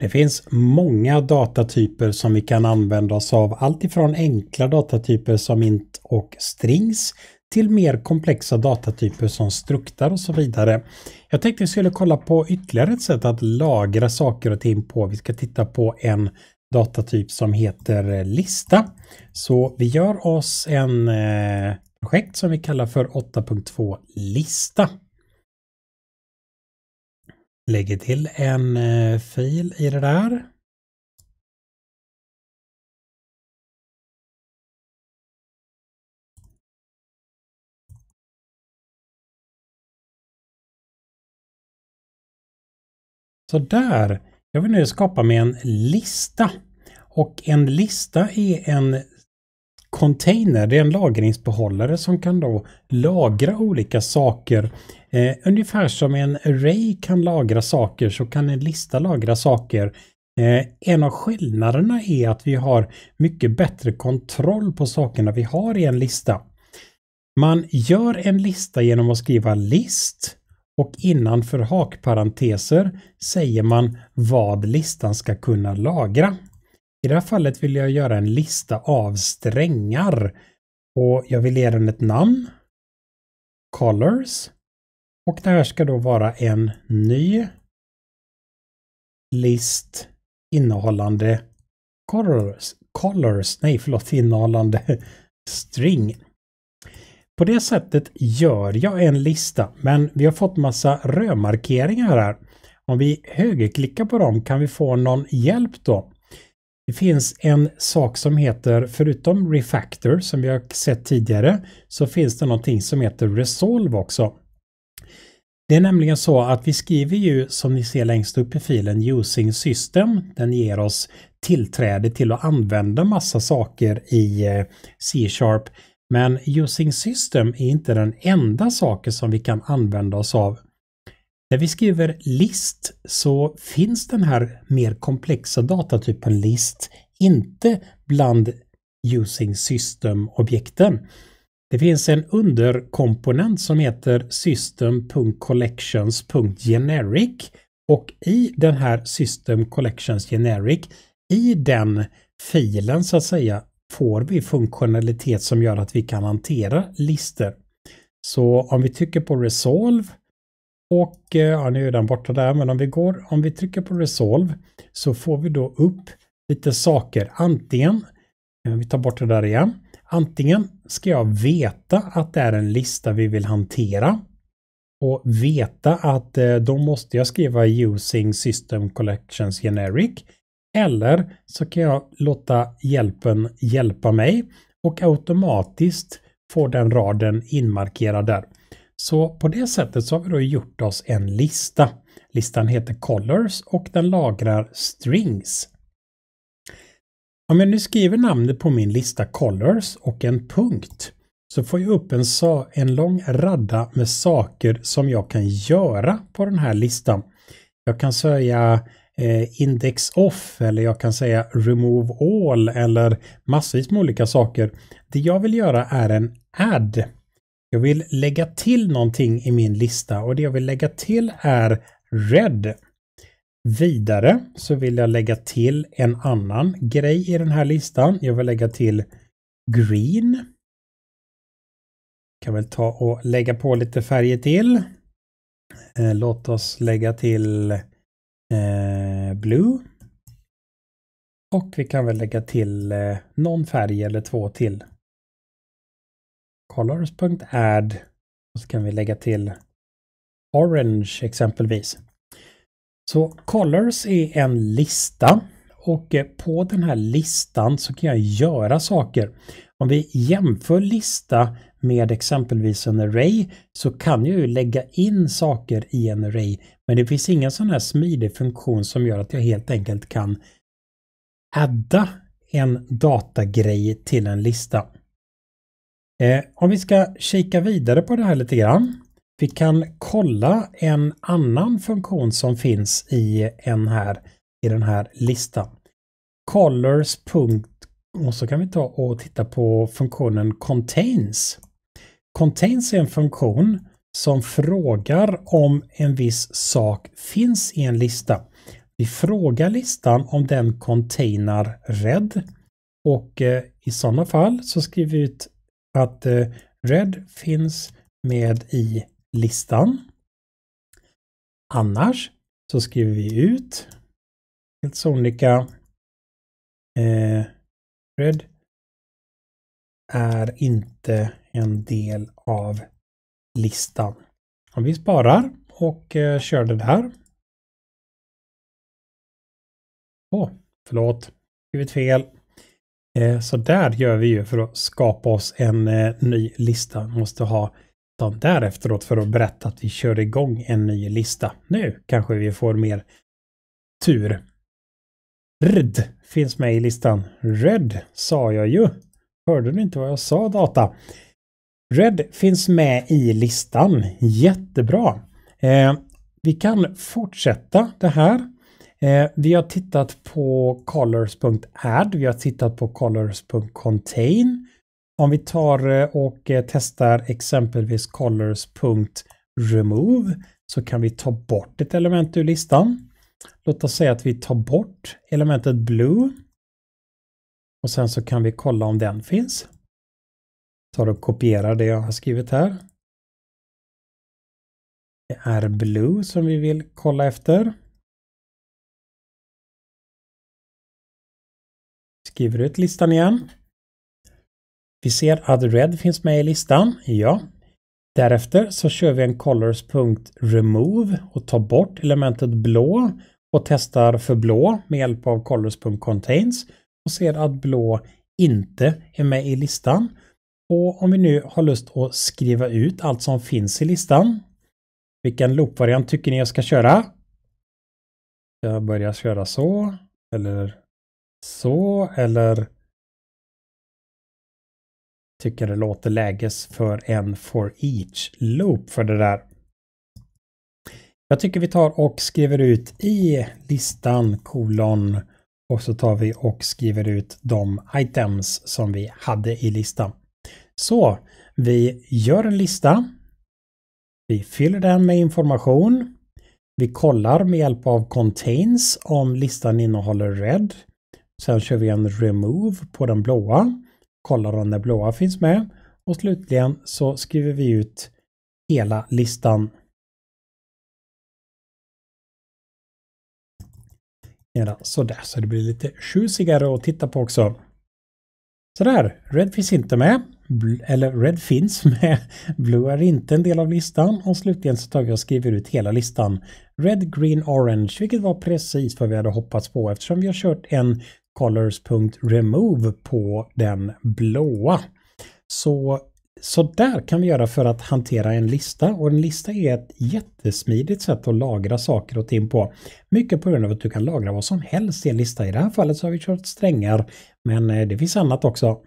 Det finns många datatyper som vi kan använda oss av, alltifrån enkla datatyper som int och strings till mer komplexa datatyper som struktar och så vidare. Jag tänkte vi skulle kolla på ytterligare ett sätt att lagra saker och ting på. Vi ska titta på en datatyp som heter eh, lista. Så vi gör oss en eh, projekt som vi kallar för 8.2 lista lägger till en eh, fil i det där. Så där. Jag vill nu skapa mig en lista. Och en lista är en container, det är en lagringsbehållare som kan då lagra olika saker. Eh, ungefär som en array kan lagra saker så kan en lista lagra saker. Eh, en av skillnaderna är att vi har mycket bättre kontroll på sakerna vi har i en lista. Man gör en lista genom att skriva list och innanför hakparenteser säger man vad listan ska kunna lagra. I det här fallet vill jag göra en lista av strängar och jag vill ge den ett namn, colors, och det här ska då vara en ny list innehållande colors, colors nej förlåt, innehållande string. På det sättet gör jag en lista, men vi har fått massa rödmarkeringar här. Om vi högerklickar på dem kan vi få någon hjälp då. Det finns en sak som heter, förutom refactor som vi har sett tidigare, så finns det någonting som heter resolve också. Det är nämligen så att vi skriver ju som ni ser längst upp i filen using system. Den ger oss tillträde till att använda massa saker i eh, C-sharp. Men using system är inte den enda saken som vi kan använda oss av. När vi skriver list så finns den här mer komplexa datatypen list inte bland using system-objekten. Det finns en underkomponent som heter system.collections.generic och i den här system collections generic, i den filen så att säga, får vi funktionalitet som gör att vi kan hantera listor. Så om vi trycker på resolve och eh, ja, nu är den borta där, men om vi går, om vi trycker på Resolve så får vi då upp lite saker. Antingen, eh, vi tar bort det där igen, antingen ska jag veta att det är en lista vi vill hantera och veta att eh, då måste jag skriva using system collections generic. Eller så kan jag låta hjälpen hjälpa mig och automatiskt få den raden inmarkerad där. Så på det sättet så har vi då gjort oss en lista. Listan heter Colors och den lagrar strings. Om jag nu skriver namnet på min lista Colors och en punkt så får jag upp en, en lång radda med saker som jag kan göra på den här listan. Jag kan säga eh, index off eller jag kan säga remove all eller massvis med olika saker. Det jag vill göra är en add jag vill lägga till någonting i min lista och det jag vill lägga till är Red. Vidare så vill jag lägga till en annan grej i den här listan. Jag vill lägga till Green. Kan väl ta och lägga på lite färger till. Eh, låt oss lägga till eh, Blue. Och vi kan väl lägga till eh, någon färg eller två till colors.add och så kan vi lägga till orange exempelvis. Så colors är en lista och eh, på den här listan så kan jag göra saker. Om vi jämför lista med exempelvis en array så kan jag ju lägga in saker i en array. Men det finns ingen sån här smidig funktion som gör att jag helt enkelt kan adda en datagrej till en lista. Eh, om vi ska kika vidare på det här lite grann. Vi kan kolla en annan funktion som finns i, en här, i den här listan. Colors. Och så kan vi ta och titta på funktionen contains. Contains är en funktion som frågar om en viss sak finns i en lista. Vi frågar listan om den containar red och eh, i sådana fall så skriver vi ut att eh, Red finns med i listan. Annars så skriver vi ut helt sonika eh, Red är inte en del av listan. Om vi sparar och eh, kör det här. Åh, oh, förlåt, skrivit fel. Eh, så där gör vi ju för att skapa oss en eh, ny lista. Måste ha dagen där efteråt för att berätta att vi kör igång en ny lista. Nu kanske vi får mer tur. Rd finns med i listan. Red sa jag ju. Hörde du inte vad jag sa data? Red finns med i listan. Jättebra. Eh, vi kan fortsätta det här. Eh, vi har tittat på colors.add, vi har tittat på colors.contain. Om vi tar eh, och eh, testar exempelvis colors.remove så kan vi ta bort ett element ur listan. Låt oss säga att vi tar bort elementet blue. Och sen så kan vi kolla om den finns. Tar och kopierar det jag har skrivit här. Det är blue som vi vill kolla efter. Skriver ut listan igen. Vi ser att red finns med i listan. Ja. Därefter så kör vi en colors.remove och tar bort elementet blå och testar för blå med hjälp av colors.contains och ser att blå inte är med i listan. Och om vi nu har lust att skriva ut allt som finns i listan. Vilken loopvariant tycker ni jag ska köra? jag börjar köra så? Eller så, eller tycker det låter läges för en for each loop för det där. Jag tycker vi tar och skriver ut i listan kolon och så tar vi och skriver ut de items som vi hade i listan. Så vi gör en lista. Vi fyller den med information. Vi kollar med hjälp av contains om listan innehåller red. Sen kör vi en remove på den blåa, kollar om den blåa finns med och slutligen så skriver vi ut hela listan. sådär, så det blir lite tjusigare att titta på också. Sådär, Red finns inte med. eller Red finns med. Blue är inte en del av listan och slutligen så tar vi och skriver ut hela listan. Red, Green, Orange, vilket var precis vad vi hade hoppats på eftersom vi har kört en colors.remove på den blåa. Så, så där kan vi göra för att hantera en lista och en lista är ett jättesmidigt sätt att lagra saker och ting på. Mycket på grund av att du kan lagra vad som helst i en lista. I det här fallet så har vi kört strängar men eh, det finns annat också.